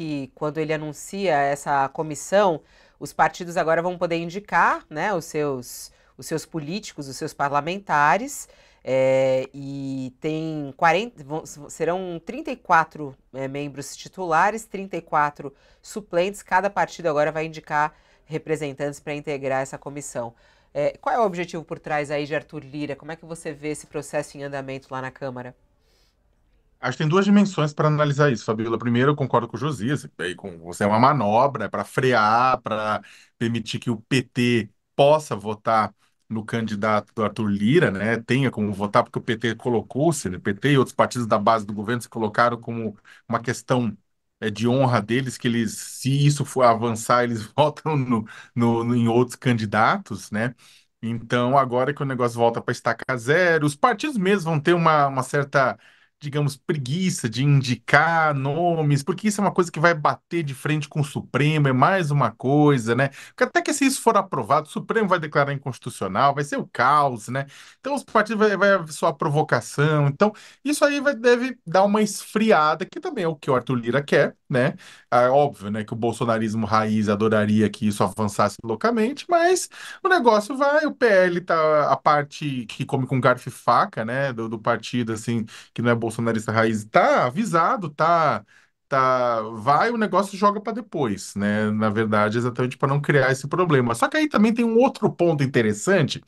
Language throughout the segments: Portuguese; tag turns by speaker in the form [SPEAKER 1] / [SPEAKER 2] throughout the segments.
[SPEAKER 1] que quando ele anuncia essa comissão, os partidos agora vão poder indicar né, os, seus, os seus políticos, os seus parlamentares. É, e tem 40, vão, serão 34 é, membros titulares, 34 suplentes. Cada partido agora vai indicar representantes para integrar essa comissão. É, qual é o objetivo por trás aí de Arthur Lira? Como é que você vê esse processo em andamento lá na Câmara?
[SPEAKER 2] Acho que tem duas dimensões para analisar isso, Fabíola. Primeiro, eu concordo com o Josias, aí com você é uma manobra é para frear, para permitir que o PT possa votar no candidato do Arthur Lira, né? Tenha como votar, porque o PT colocou-se, né? o PT e outros partidos da base do governo se colocaram como uma questão é, de honra deles, que eles, se isso for avançar, eles votam no, no, no em outros candidatos, né? Então, agora que o negócio volta para estaca zero, os partidos mesmo vão ter uma, uma certa digamos, preguiça de indicar nomes, porque isso é uma coisa que vai bater de frente com o Supremo, é mais uma coisa, né? Porque até que se isso for aprovado, o Supremo vai declarar inconstitucional, vai ser o caos, né? Então os partidos vai, vai sua provocação. Então, isso aí vai, deve dar uma esfriada, que também é o que o Arthur Lira quer né? É óbvio, né, que o bolsonarismo raiz adoraria que isso avançasse loucamente, mas o negócio vai, o PL tá a parte que come com garfo e faca, né, do, do partido assim, que não é bolsonarista raiz, tá avisado, tá tá vai, o negócio joga para depois, né? Na verdade, exatamente para não criar esse problema. Só que aí também tem um outro ponto interessante,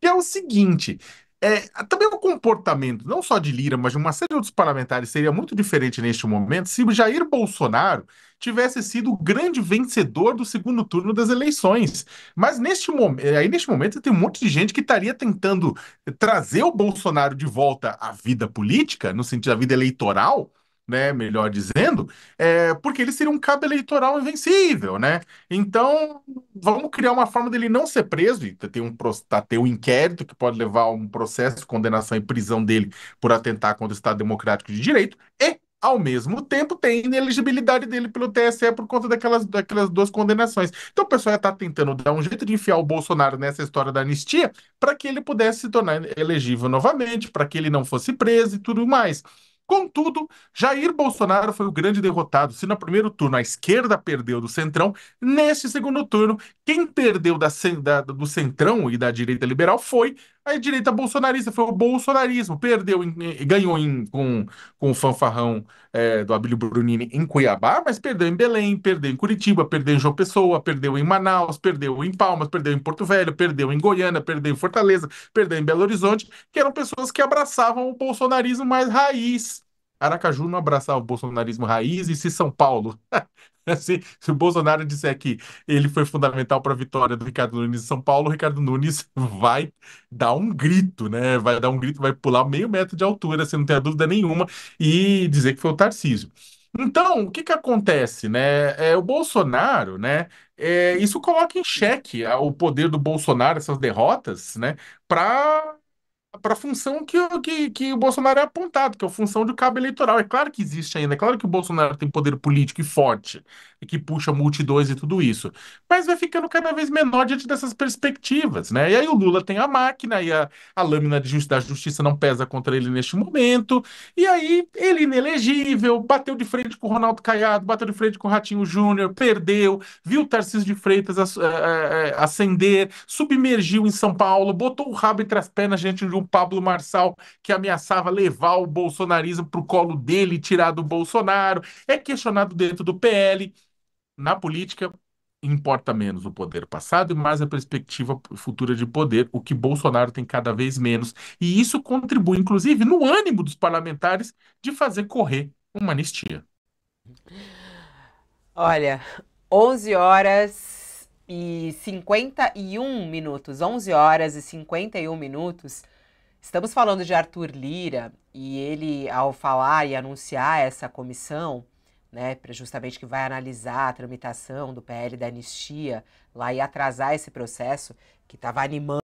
[SPEAKER 2] que é o seguinte, é, também o é comportamento, não só de Lira, mas de uma série de outros parlamentares, seria muito diferente neste momento se Jair Bolsonaro tivesse sido o grande vencedor do segundo turno das eleições. Mas neste momento, é, aí neste momento tem um monte de gente que estaria tentando trazer o Bolsonaro de volta à vida política, no sentido da vida eleitoral, né, melhor dizendo, é, porque ele seria um cabo eleitoral invencível, né? Então, vamos criar uma forma dele não ser preso, e ter um, tá, ter um inquérito que pode levar a um processo de condenação e prisão dele por atentar contra o Estado Democrático de Direito, e, ao mesmo tempo, tem ineligibilidade dele pelo TSE por conta daquelas, daquelas duas condenações. Então, o pessoal está tentando dar um jeito de enfiar o Bolsonaro nessa história da anistia para que ele pudesse se tornar elegível novamente, para que ele não fosse preso e tudo mais. Contudo, Jair Bolsonaro foi o grande derrotado. Se no primeiro turno a esquerda perdeu do Centrão, neste segundo turno, quem perdeu da, da, do Centrão e da direita liberal foi a direita bolsonarista foi o bolsonarismo, perdeu, em, ganhou em, com, com o fanfarrão é, do Abílio Brunini em Cuiabá, mas perdeu em Belém, perdeu em Curitiba, perdeu em João Pessoa, perdeu em Manaus, perdeu em Palmas, perdeu em Porto Velho, perdeu em Goiânia, perdeu em Fortaleza, perdeu em Belo Horizonte, que eram pessoas que abraçavam o bolsonarismo mais raiz. Aracaju não abraçava o bolsonarismo raiz, e se São Paulo Se, assim, se o Bolsonaro disser que ele foi fundamental para a vitória do Ricardo Nunes em São Paulo, o Ricardo Nunes vai dar um grito, né? Vai dar um grito, vai pular meio metro de altura, você assim, não tem a dúvida nenhuma, e dizer que foi o Tarcísio. Então, o que que acontece, né? É, o Bolsonaro, né? É, isso coloca em xeque o poder do Bolsonaro, essas derrotas, né? Para para a função que, que, que, o Bolsonaro é apontado, que é a função do cabo eleitoral. É claro que existe ainda, é claro que o Bolsonaro tem poder político e forte, e que puxa multidões e tudo isso, mas vai ficando cada vez menor diante dessas perspectivas, né? E aí o Lula tem a máquina, e a, a lâmina justiça, da justiça não pesa contra ele neste momento, e aí ele inelegível, bateu de frente com o Ronaldo Caiado, bateu de frente com o Ratinho Júnior, perdeu, viu o Tarcísio de Freitas eh, eh, eh, ascender, submergiu em São Paulo, botou o rabo entre as pernas gente de o Pablo Marçal que ameaçava levar o bolsonarismo para o colo dele, tirar do Bolsonaro. É questionado dentro do PL. Na política, importa menos o poder passado e mais a perspectiva futura de poder, o que Bolsonaro tem cada vez menos. E isso contribui, inclusive, no ânimo dos parlamentares de fazer correr uma anistia.
[SPEAKER 1] Olha, 11 horas e 51 minutos, 11 horas e 51 minutos. Estamos falando de Arthur Lira e ele, ao falar e anunciar essa comissão, né, justamente que vai analisar a tramitação do PL da anistia lá e atrasar esse processo que estava animando.